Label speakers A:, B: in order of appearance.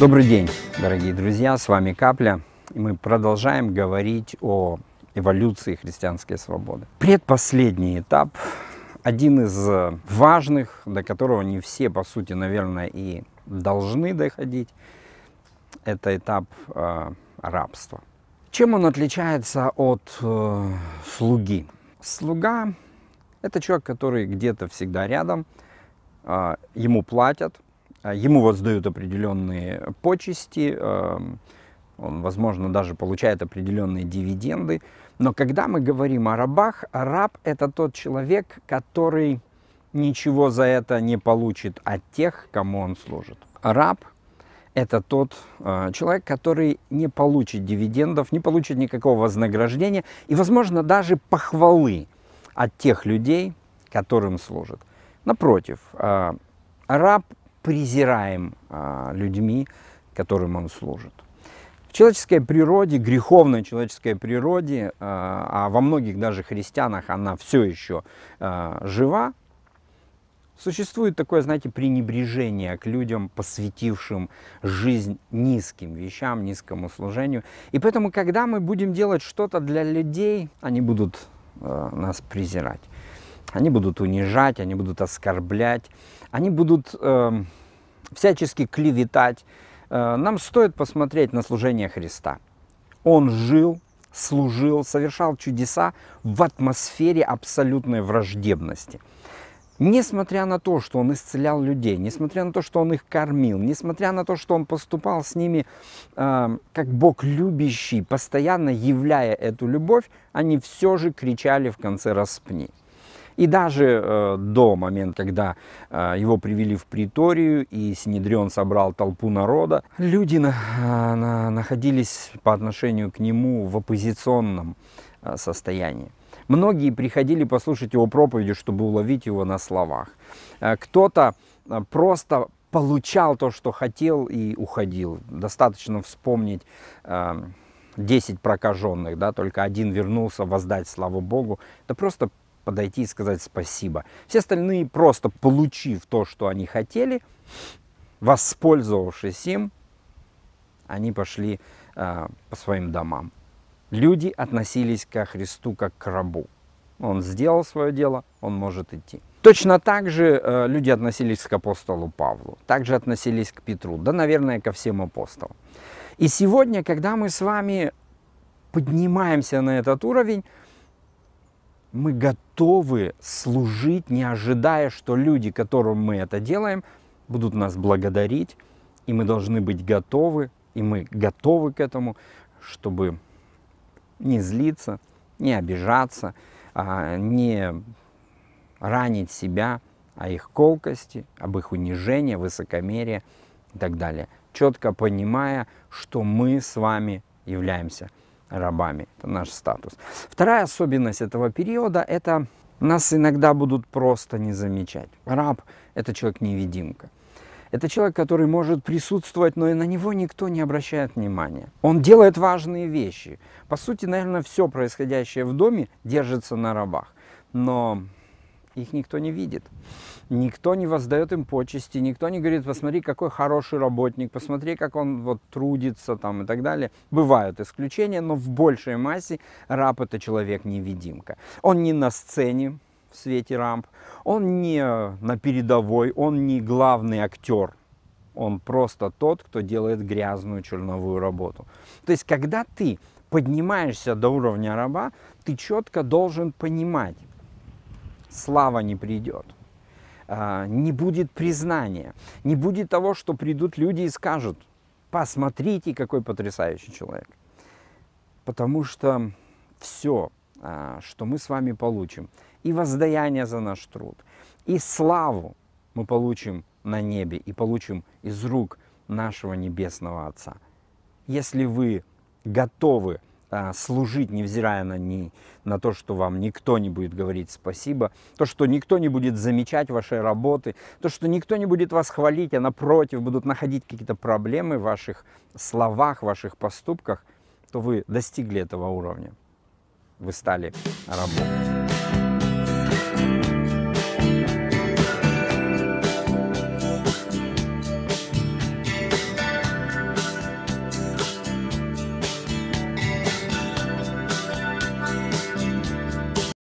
A: Добрый день, дорогие друзья, с вами Капля. И мы продолжаем говорить о эволюции христианской свободы. Предпоследний этап, один из э, важных, до которого не все, по сути, наверное, и должны доходить, это этап э, рабства. Чем он отличается от э, слуги? Слуга – это человек, который где-то всегда рядом, э, ему платят – а, ему воздают определенные почести, эм, он, возможно, даже получает определенные дивиденды. Но когда мы говорим о рабах, раб – это тот человек, который ничего за это не получит от тех, кому он служит. Раб – это тот э, человек, который не получит дивидендов, не получит никакого вознаграждения и, возможно, даже похвалы от тех людей, которым служит. Напротив, э, раб презираем а, людьми, которым он служит. В человеческой природе, греховной человеческой природе, а, а во многих даже христианах она все еще а, жива, существует такое, знаете, пренебрежение к людям, посвятившим жизнь низким вещам, низкому служению. И поэтому, когда мы будем делать что-то для людей, они будут нас презирать. Они будут унижать, они будут оскорблять, они будут э, всячески клеветать. Э, нам стоит посмотреть на служение Христа. Он жил, служил, совершал чудеса в атмосфере абсолютной враждебности. Несмотря на то, что он исцелял людей, несмотря на то, что он их кормил, несмотря на то, что он поступал с ними э, как Бог любящий, постоянно являя эту любовь, они все же кричали в конце распни. И даже э, до момента, когда э, его привели в приторию и Синедрион собрал толпу народа, люди на, э, на, находились по отношению к нему в оппозиционном э, состоянии. Многие приходили послушать его проповеди, чтобы уловить его на словах. Э, кто-то э, просто получал то, что хотел и уходил. Достаточно вспомнить 10 прокаженных, да, только один вернулся воздать славу Богу. Это просто подойти и сказать спасибо. Все остальные, просто получив то, что они хотели, воспользовавшись им, они пошли э, по своим домам. Люди относились ко Христу как к рабу. Он сделал свое дело, он может идти. Точно так же э, люди относились к апостолу Павлу, также относились к Петру, да, наверное, ко всем апостолам. И сегодня, когда мы с вами поднимаемся на этот уровень, мы готовы служить, не ожидая, что люди, которым мы это делаем, будут нас благодарить, и мы должны быть готовы, и мы готовы к этому, чтобы не злиться, не обижаться, а, не ранить себя о а их колкости, об их унижении, высокомерии и так далее, четко понимая, что мы с вами являемся – рабами. Это наш статус. Вторая особенность этого периода – это нас иногда будут просто не замечать. Раб – это человек-невидимка. Это человек, который может присутствовать, но и на него никто не обращает внимания. Он делает важные вещи. По сути, наверное, все происходящее в доме держится на рабах, но их никто не видит. Никто не воздает им почести, никто не говорит, посмотри, какой хороший работник, посмотри, как он вот трудится там и так далее. Бывают исключения, но в большей массе раб это человек-невидимка. Он не на сцене в свете рамп, он не на передовой, он не главный актер он просто тот, кто делает грязную черновую работу. То есть, когда ты поднимаешься до уровня раба, ты четко должен понимать, слава не придет. А, не будет признания, не будет того, что придут люди и скажут, посмотрите, какой потрясающий человек. Потому что все, а, что мы с вами получим, и воздаяние за наш труд, и славу мы получим на небе и получим из рук нашего Небесного Отца. Если вы готовы а, служить, невзирая на, ни, на то, что вам никто не будет говорить спасибо, то, что никто не будет замечать вашей работы, то, что никто не будет вас хвалить, а напротив будут находить какие-то проблемы в ваших словах, в ваших поступках, то вы достигли этого уровня. Вы стали работать.